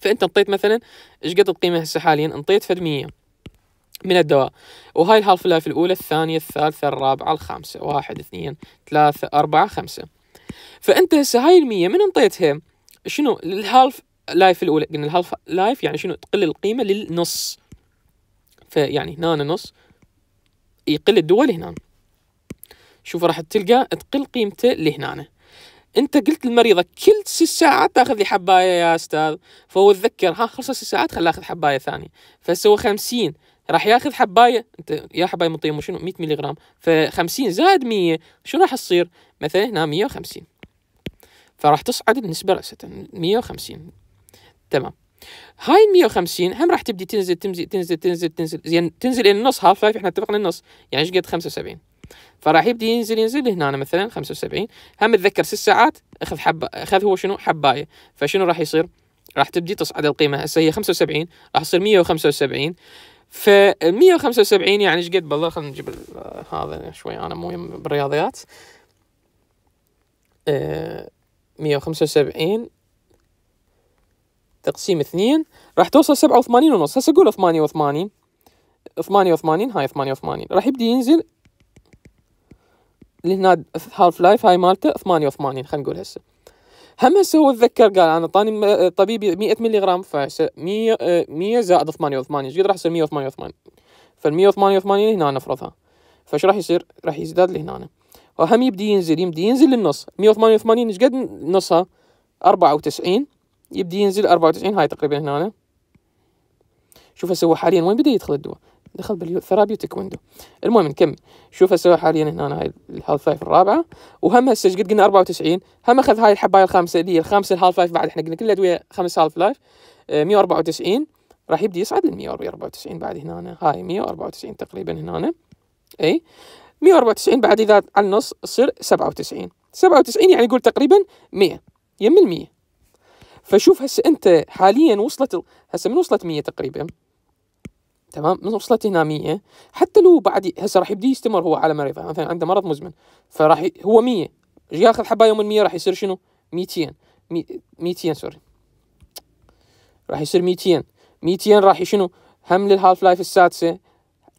فانت انطيت مثلا ايش قد القيمه هسه حاليا انطيت فد 100 من الدواء وهاي الهالف لايف الاولى الثانيه الثالثه الرابعه الخامسه واحد اثنين ثلاثه اربعه خمسه فانت هسه هاي ال100 من انطيتها شنو الهالف لايف الاولى قلنا الهالف لايف يعني شنو تقل القيمه للنص فيعني هنا نص يقل الدول هنا شوف راح تلقى تقل قيمته لهنا انت قلت للمريضه كل ست ساعات تاخذ لي حبايه يا استاذ فهو تذكر ها خلصت ست ساعات خل اخذ حبايه ثانيه فسوى 50 راح ياخذ حبايه انت يا حبايه مطيمه شنو 100 ملغ ف 50 زائد 100 شو راح تصير؟ مثلا هنا 150 فراح تصعد النسبه راسه 150 تمام هاي ال 150 هم راح تبدي تنزل تنزل تنزل تنزل تنزل زين يعني تنزل الى النص هاف لايف احنا اتفقنا النص يعني ايش قد 75 فراح يبدي ينزل ينزل هنا مثلا 75 هم تذكر ست ساعات اخذ حب اخذ هو شنو حبايه فشنو راح يصير؟ راح تبدي تصعد القيمه هسه هي 75 راح تصير 175 ف 175 يعني ايش قد بالله خلينا نجيب هذا شوي انا مو بالرياضيات أه 175 تقسيم اثنين راح توصل 87 ونص هسه قول 88 88 هاي 88 راح يبدي ينزل اللي هنا هالف لايف هاي مالته 88 خلينا نقول هسه هم هسه هو تذكر قال انا طاني طبيبي 100 ملي غرام فهسه 100 100 زائد 88 ايش قد راح يصير 188 فال 188 هنا نفرضها فايش راح يصير؟ راح يزداد لهنا وهم يبدي ينزل يبدي ينزل للنص 188 ايش قد نصها؟ 94 يبدي ينزل 94 هاي تقريبا هنا شوف هسه هو حاليا وين بدا يدخل الدواء دخل بالثرابيوتيك ويندو المهم نكمل شوف هسه حاليا هنا هاي الهالف لايف الرابعه وهم هسه ايش قد قلنا 94 هم اخذ هاي الحبايه الخامسه اللي هي الخامسه الهالف لايف بعد احنا قلنا كل الادويه خمس هالف لايف 194 راح يبدي يصعد لل 194 بعد هنا هاي 194 تقريبا هنا اي 194 بعد اذا على النص تصير 97 97 يعني يقول تقريبا 100 يم ال 100 فشوف هسه انت حاليا وصلت هسه من وصلت 100 تقريبا تمام من وصلت هنا 100 حتى لو بعد هسه راح يبدي يستمر هو على مريض مثلا عنده مرض مزمن فراح هو 100 ياخذ حبايه ال 100 راح يصير شنو 200 200 سوري راح يصير 200 200 راح شنو هم للهالف لايف السادسه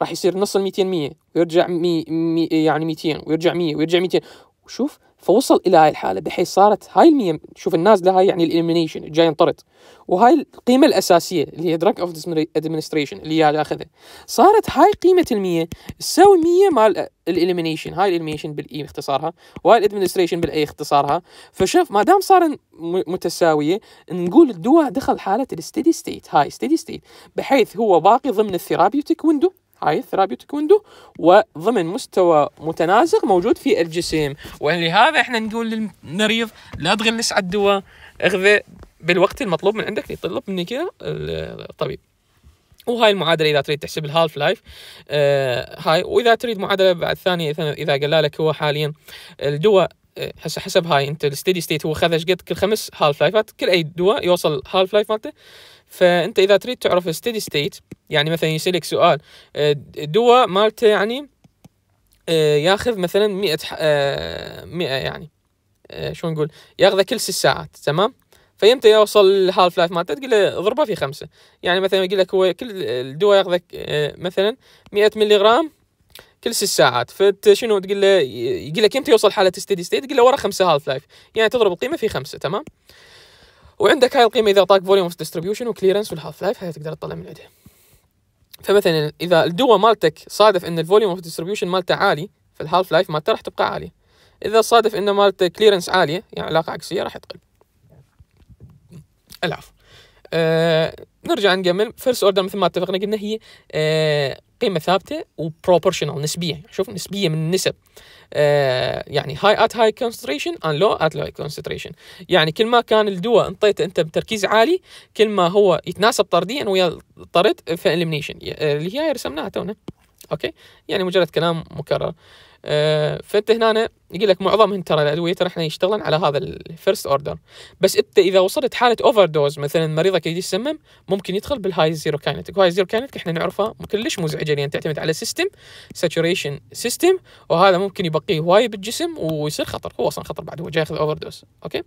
راح يصير نص ال 200 100 ويرجع مي مي يعني 200 ويرجع 100 ويرجع 200 وشوف فوصل الى هاي الحاله بحيث صارت هاي الميم شوف النازله هاي يعني الاليمينيشن جاي ينطرد وهاي القيمه الاساسيه اللي هي درج اوف ادمنستريشن اللي هي اخذها صارت هاي قيمه ال100 تساوي 100 مال الاليمينيشن هاي الاليمينيشن بالاي اختصارها وهاي الادمنستريشن بالاي اختصارها فشوف ما دام صار متساويه نقول الدواء دخل حاله الستيدي ستيت هاي ستيدي ستيت بحيث هو باقي ضمن الثيرابيوتيك ويندو هاي الثرابيوتيك ويندو وضمن مستوى متنازق موجود في الجسم ولهذا احنا نقول للمريض لا تغلس على الدواء اخذه بالوقت المطلوب من عندك يطلب منك كذا الطبيب وهاي المعادله اذا تريد تحسب الهالف لايف آه هاي واذا تريد معادله بعد ثانيه اذا قال لك هو حاليا الدواء آه، هسه حسب هاي انت الستيدي ستيت هو خذ ايش قد كل خمس هالف لايفات كل اي دواء يوصل هالف لايف مالته فانت اذا تريد تعرف ستيدي ستيت يعني مثلا يسالك سؤال آه، دواء مالته يعني آه، ياخذ مثلا 100 100 آه، يعني شو نقول ياخذه كل ست ساعات تمام فيمتى يوصل الهالف لايف مالته تقول له اضربها في خمسه يعني مثلا يقول لك هو كل الدواء ياخذ مثلا 100 ملي غرام كل ست ساعات فانت شنو تقول له يقول لك يمتى يوصل حاله ستيدي ستيت تقول له ورا خمسه هالف لايف يعني تضرب القيمه في خمسه تمام وعندك هاي القيمه اذا اعطاك فوليوم اوف ديستريبيوشن وكليرنس والهاف لايف هاي تقدر تطلع من عندها فمثلا اذا الدواء مالتك صادف ان الفوليوم اوف ديستريبيوشن مالته عالي فالهالف لايف مالته راح تبقى عاليه اذا صادف ان مالته كليرنس عاليه يعني علاقه عكسيه راح تقل العفو آه نرجع نكمل فيرست اوردر مثل ما اتفقنا قلنا هي آه قيمه ثابته وبروبورشنال نسبيه شوف نسبيه من النسب آه، يعني هاي ات هاي كونسنتريشن اند لو ات لو كونسنتريشن يعني كل ما كان الدواء انطيته انت بتركيز عالي كل ما هو يتناسب طرديا ويا الطرد في اليمنيشن آه، اللي هي رسمناها تونا اوكي يعني مجرد كلام مكرر آه، فانت هنا يقول لك معظم ترى الادويه ترى احنا يشتغلن على هذا الفيرست اوردر بس انت اذا وصلت حاله اوفر دوز مثلا مريضك يجي يسمم ممكن يدخل بالهاي زيرو كاينتك هاي زيرو كاينتك احنا نعرفها كلش مزعجه لان تعتمد على سيستم ساتوريشن سيستم وهذا ممكن يبقيه هواي بالجسم ويصير خطر هو اصلا خطر بعد هو جاي ياخذ اوفر دوز اوكي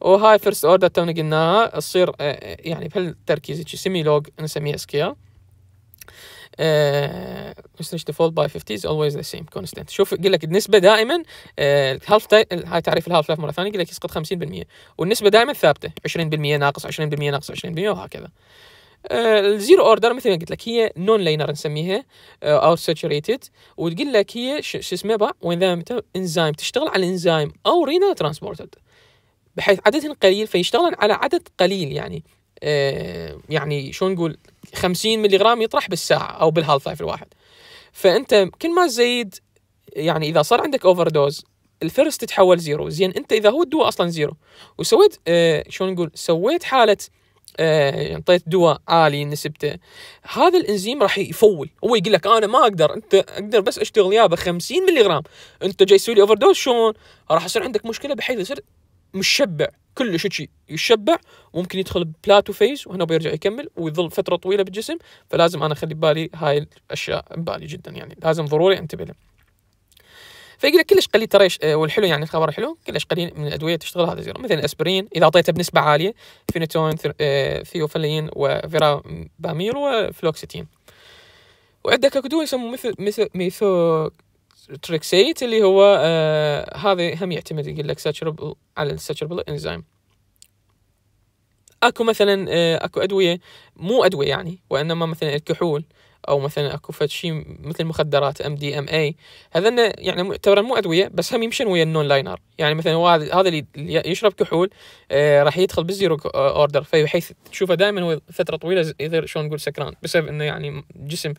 وهاي فيرست اوردر تونا قلناها تصير آه، يعني بهالتركيز سيمي لوج نسميها سكيل percentage ديفولت باي 50 از اولويز ذا سيم كونستنت شوف يقول لك النسبه دائما آه، الهالف هاي تعريف الهالف لايف مره ثانيه يقول لك يسقط 50% والنسبه دائما ثابته 20% ناقص 20% ناقص 20% وهكذا آه، الزيرو اوردر مثل ما قلت لك هي نون لينر نسميها او آه، ساتوريتد وتقول لك هي شو اسمه بقى وين انزيم تشتغل على انزيم او رينال ترانسبورتد بحيث عددهن قليل فيشتغلن على عدد قليل يعني يعني شو نقول 50 ملغ يطرح بالساعه او بالهالف لايف الواحد فانت كل ما تزيد يعني اذا صار عندك اوفر دوز الفيرست تتحول زيرو زين انت اذا هو الدواء اصلا زيرو وسويت آه شلون نقول سويت حاله آه، اعطيت آه دواء عالي نسبته هذا الانزيم راح يفول هو يقول لك انا ما اقدر انت اقدر بس اشتغل يابا 50 ملغ انت جاي تسوي لي اوفر دوز شلون راح يصير عندك مشكله بحيث يصير مشبع كلش شيء يشبع ممكن يدخل بلاتو فيز وهنا بيرجع يكمل ويظل فتره طويله بالجسم فلازم انا اخلي ببالي هاي الاشياء ببالي جدا يعني لازم ضروري انتبه لها فيقول لك كلش قليل ترى آه، والحلو يعني الخبر الحلو كلش قليل من الادويه تشتغل هذا الزيرو مثلا اسبرين اذا اعطيته بنسبه عاليه فينيتون آه، وفيرا وفيرابامير وفلوكسيتين وعندك دول يسموه مثل مثل ميثو تريكسيت اللي هو آه هذا هم يعتمد يقول لك ساتشربل على الساتشربل انزيم اكو مثلا آه اكو ادويه مو ادويه يعني وانما مثلا الكحول او مثلا اكو فد شيء مثل مخدرات ام دي ام اي هذن يعني معتبرا مو ادويه بس هم يمشون ويا النون لاينر يعني مثلا هذا اللي يشرب كحول آه راح يدخل بالزيرو اوردر آه، فبحيث تشوفه دائما فتره طويله يصير شلون نقول سكران بسبب انه يعني جسم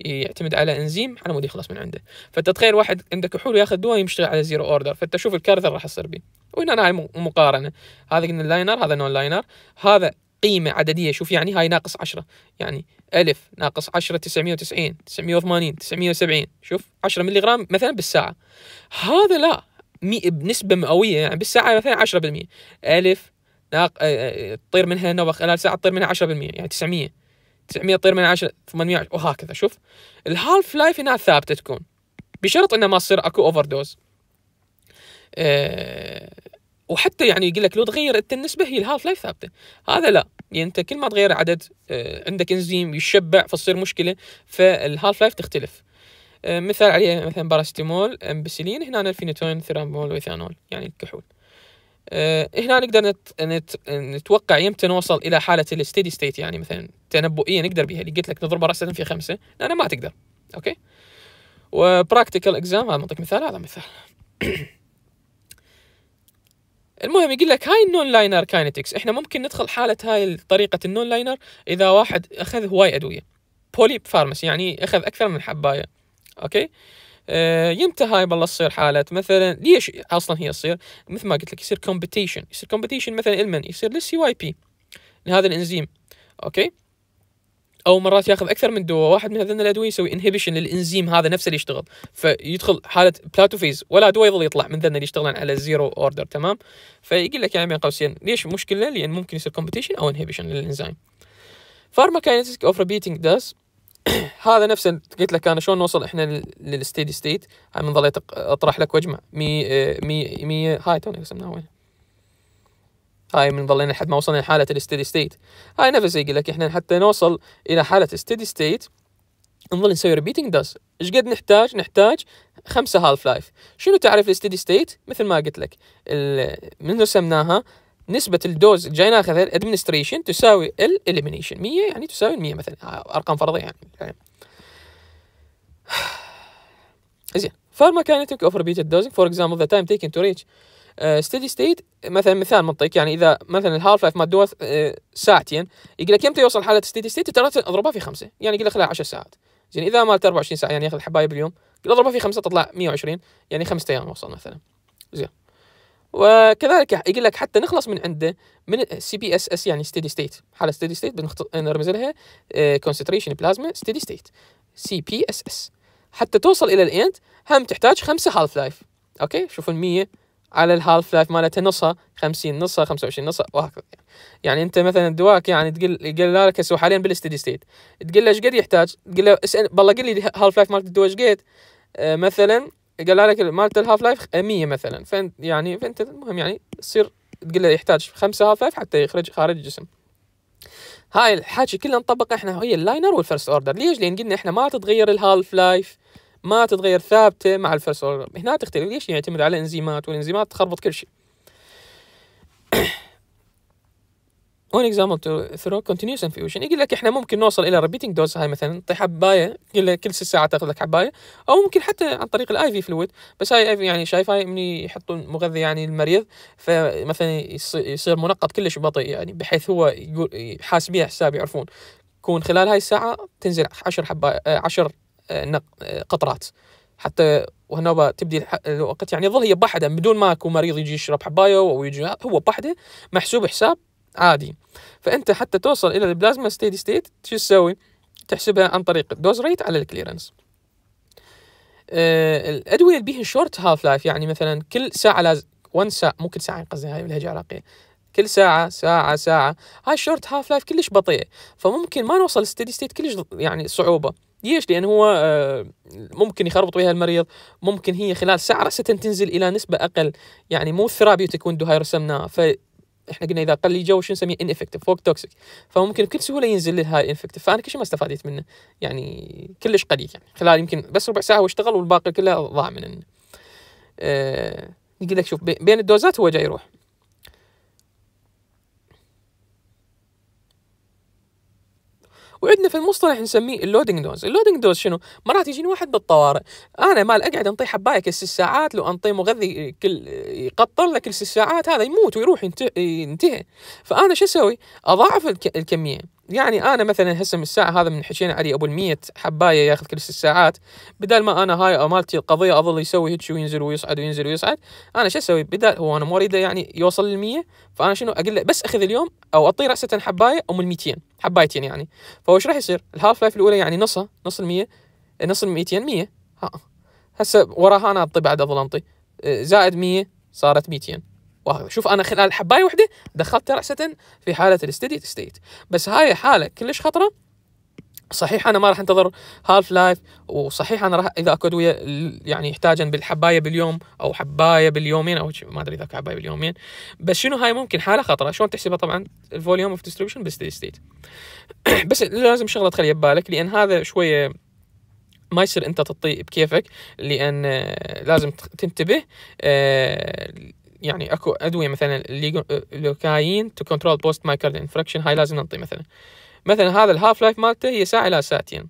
يعتمد على انزيم على مود يخلص من عنده فانت تخيل واحد عنده كحول ياخذ دواء يشتغل على زيرو اوردر فانت شوف الكارثه راح تصير به وهنا هاي مقارنه هذا قلنا لاينر هذا نون لاينر هذا قيمة عددية شوف يعني هاي ناقص عشرة يعني ألف ناقص عشرة تسعمية وتسعين تسعمية وثمانين تسعمية وسبعين شوف عشرة ملي غرام مثلا بالساعة هذا لا مي بنسبة مئوية يعني بالساعة مثلا عشرة بالمية ألف ناق... آه، آه، آه، تطير منها نوبة خلال ساعة تطير منها عشرة بالمية يعني تسعمية 900 طير من 10 800 وهكذا شوف الهالف لايف هنا ثابته تكون بشرط انه ما تصير اكو اوفر دوز أه وحتى يعني يقول لك لو تغير انت النسبه هي الهالف لايف ثابته هذا لا يعني انت كل ما تغير عدد أه عندك انزيم يشبع فتصير مشكله فالهالف لايف تختلف أه مثال عليه مثلا باراستيمول امبسيلين هنا الفينيتون ثيرامول وإيثانول يعني الكحول آه، هنا نقدر نت... نت... نتوقع يمتى نوصل الى حاله الستيدي ستيت يعني مثلا تنبؤيه نقدر بها اللي قلت لك نضربها راسا في خمسه انا ما تقدر اوكي وبراكتيكال اكزام هذا نعطيك مثال هذا مثال المهم يقول لك هاي النون لاينر كاينتكس احنا ممكن ندخل حاله هاي طريقه النون لاينر اذا واحد اخذ هواي ادويه بولي فارماسي يعني اخذ اكثر من حبايه اوكي آه، ينتهي هاي بالله تصير حالات مثلا ليش اصلا هي تصير مثل ما قلت لك يصير كومبيتيشن يصير كومبيتيشن مثلا المن يصير للسي واي بي لهذا الانزيم اوكي او مرات ياخذ اكثر من دواء واحد من هذين الادويه يسوي انهبيشن للانزيم هذا نفسه اللي يشتغل فيدخل حاله بلاتو فيز ولا دواء يظل يطلع من ذن اللي يشتغلون على الزيرو اوردر تمام فيقول لك يعني بين قوسين ليش مشكله لان ممكن يصير كومبيتيشن او انهبيشن للانزيم فارماكاينتكس اوف ريبيتنج داز هذا نفسه قلت لك انا شلون نوصل احنا للستيدي ستيت من ظليت اطرح لك واجمع مي مي مي هاي توني قسمناها وين هاي من ظلينا لحد ما وصلنا لحاله الستيدي ستيت هاي نفس يقول لك احنا حتى نوصل الى حاله الستيدي ستيت نظل نسوي ريبيتنج داز ايش قد نحتاج نحتاج خمسة هالف لايف شنو تعريف الستيدي ستيت مثل ما قلت لك من رسمناها نسبة الدوز اللي جاي ناخذها الادمنستريشن تساوي الاليمينيشن 100 يعني تساوي 100 مثلا آه، ارقام فرضية يعني, زين فارما of repeated dosing فور example ذا تايم تيكن تو ريتش ستيدي ستيت مثلا مثال منطقي يعني اذا مثلا الهالف لايف مال دوز آه، ساعتين يقول لك متى يوصل حاله ستيدي ستيت ترى اضربها في خمسه يعني يقول لك خلال 10 ساعات زين اذا مالت 24 ساعه يعني ياخذ حبايب اليوم اضربها في خمسه تطلع 120 يعني خمسة ايام وصل مثلا زين وكذلك يقول لك حتى نخلص من عنده من سي بي اس اس يعني ستيدي ستيت حاله ستيدي ستيت بنرمز لها كونسنتريشن بلازما ستيدي ستيت سي بي اس اس حتى توصل الى الاند هم تحتاج خمسه هالف لايف اوكي شوفوا ال 100 على الهالف لايف مالتها نصها 50 نصها 25 نصها وهكذا يعني انت مثلا دواك يعني تقول يقول لك هسه حاليا بالستيدي ستيت تقول له ايش قد يحتاج؟ تقول له اسال بالله قل لي هالف لايف مالت الدواء ايش قد؟ آه، مثلا قال لك مالت الهاف لايف 100 مثلا فانت يعني فانت المهم يعني تصير تقول له يحتاج خمسة هاف لايف حتى يخرج خارج الجسم هاي الحكي كله نطبق احنا هي اللاينر والفيرست اوردر ليش لان قلنا احنا ما تتغير الهالف لايف ما تتغير ثابته مع الفيرست اوردر هنا تختلف ليش يعتمد على انزيمات والانزيمات تخربط كل شيء اون اكزامبل تو ثرو كونتينيوس انفيوجن يقول لك احنا ممكن نوصل الى ريبيتنج دوز هاي مثلا تعطي حبايه كل كل ست ساعات تاخذ لك حبايه او ممكن حتى عن طريق الاي في فلويد بس هاي اي في يعني شايف هاي من يحطون مغذي يعني المريض فمثلا يصير منقط كلش بطيء يعني بحيث هو يقول حاسبيه حساب يعرفون يكون خلال هاي الساعه تنزل 10 حبايه 10 قطرات حتى وهنا تبدي الوقت يعني يظل هي بحدة بدون ما اكو مريض يجي يشرب حبايه او يجي هو بحده محسوب حساب عادي فانت حتى توصل الى البلازما ستيدي ستيت شو تسوي تحسبها عن طريق الدوز ريت على الكليرنس آه، الادويه اللي بيها شورت هاف لايف يعني مثلا كل ساعه لازم 1 ساعه مو كل ساعه قصدي هاي بالهجه العراقيه كل ساعة ساعة ساعة هاي الشورت هاف لايف كلش بطيء فممكن ما نوصل ستيدي ستيت كلش يعني صعوبة ليش؟ لأن هو آه، ممكن يخربط بها المريض ممكن هي خلال ساعة رأسة تنزل إلى نسبة أقل يعني مو ثرابيوتيك ويندو هاي رسمناها احنا قلنا اذا قل الجو شو نسميه ان افكتيف فوق توكسيك فممكن بكل سهوله ينزل للهاي انفكتيف فانا كل شيء ما استفاديت منه يعني كلش قليل يعني خلال يمكن بس ربع ساعه واشتغل والباقي كله ضاع من آه، يقول لك شوف بين الدوزات هو جاي يروح وعندنا في المصطلح نسميه اللودنج دوز اللودنج دوز شنو مرات يجيني واحد بالطوارئ انا مال اقعد انطي حبايه كل ست ساعات لو انطي مغذي كل يقطر له كل ست ساعات هذا يموت ويروح ينتهي فانا شو اسوي اضاعف الكميه يعني انا مثلا هسه من الساعه هذا من حكينا عليه ابو ال حبايه ياخذ كل ست ساعات بدل ما انا هاي مالتي القضيه اظل يسوي هيك وينزل ويصعد وينزل ويصعد انا شو اسوي بدل هو انا مو اريده يعني يوصل لل 100 فانا شنو اقول له بس اخذ اليوم او اطي راسه حبايه ام ال 200 حبايتين يعني فهو ايش راح يصير الهاف لايف الاولى يعني نصها نص ال100 إيه، نص ال 200 100 هسه وراها انا انطي بعد اظل انطي إيه، زائد 100 صارت 200 وهكذا شوف انا خلال حبايه وحده دخلت راسه في حاله الستدي ستيت بس هاي حاله كلش خطره صحيح انا ما راح انتظر هالف لايف وصحيح انا راح اذا اكو ادويه يعني يحتاجن بالحبايه باليوم او حبايه باليومين او ما ادري اذا حبايه باليومين بس شنو هاي ممكن حاله خطره شلون تحسبها طبعا الفوليوم اوف ديستريبيوشن بالستيدي ستيت بس لازم شغله تخليها ببالك لان هذا شويه ما يصير انت تطي بكيفك لان آه، لازم تنتبه آه، يعني اكو ادويه مثلا اللوكاين تو كنترول بوست مايكارد انفركشن هاي لازم ننطي مثلا مثلا هذا الهاف لايف مالته هي ساعه الى ساعتين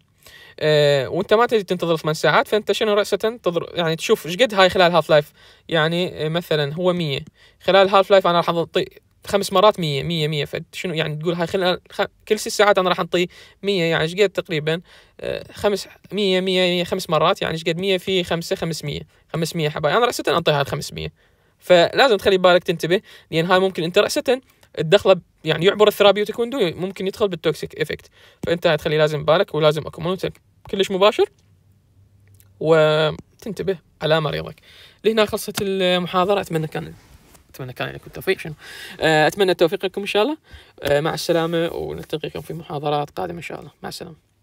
أه وانت ما تجي تنتظر ثمان ساعات فانت شنو راسه تنتظر يعني تشوف ايش قد هاي خلال هاف لايف يعني آه، مثلا هو 100 خلال هاف لايف انا راح انطي خمس مرات 100 100 100 فشنو يعني تقول هاي خلال كل ست ساعات انا راح انطي 100 يعني ايش قد تقريبا آه، خمس 100 100 100 خمس مرات يعني ايش قد 100 في 5 500 500 حبايب انا راسه انطيها ال 500 فلازم تخلي بالك تنتبه لان هاي ممكن انت راسه الدخله يعني يعبر الثرابيوتيك ويندو ممكن يدخل بالتوكسيك افكت فانت تخلي لازم بالك ولازم اكو كلش مباشر وتنتبه على مريضك لهنا خلصت المحاضره اتمنى كان اتمنى كان لكم التوفيق شنو آه، اتمنى التوفيق لكم ان شاء الله آه، مع السلامه ونلتقيكم في محاضرات قادمه ان شاء الله مع السلامه